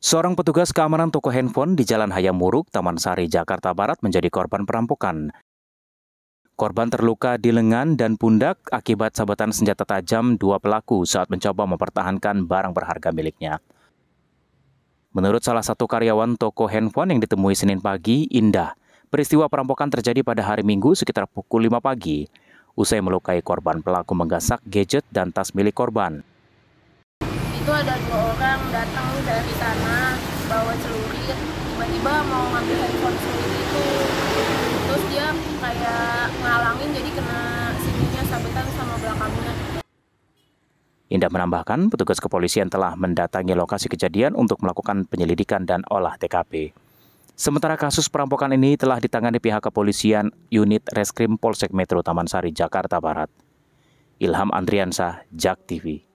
Seorang petugas keamanan toko handphone di Jalan Hayam Muruk, Taman Sari, Jakarta Barat menjadi korban perampokan. Korban terluka di lengan dan pundak akibat sabetan senjata tajam dua pelaku saat mencoba mempertahankan barang berharga miliknya. Menurut salah satu karyawan toko handphone yang ditemui Senin pagi, Indah, peristiwa perampokan terjadi pada hari Minggu sekitar pukul 5 pagi. Usai melukai korban, pelaku menggasak gadget dan tas milik korban itu ada dua orang datang dari sana bawa celurit tiba-tiba mau ngambil handphone celurit itu terus dia kayak ngalangin jadi kena sininya sabetan sama belakangnya Indah menambahkan, petugas kepolisian telah mendatangi lokasi kejadian untuk melakukan penyelidikan dan olah TKP. Sementara kasus perampokan ini telah ditangani pihak kepolisian unit Reskrim Polsek Metro Taman Sari, Jakarta Barat. Ilham Andriansah, Jak TV.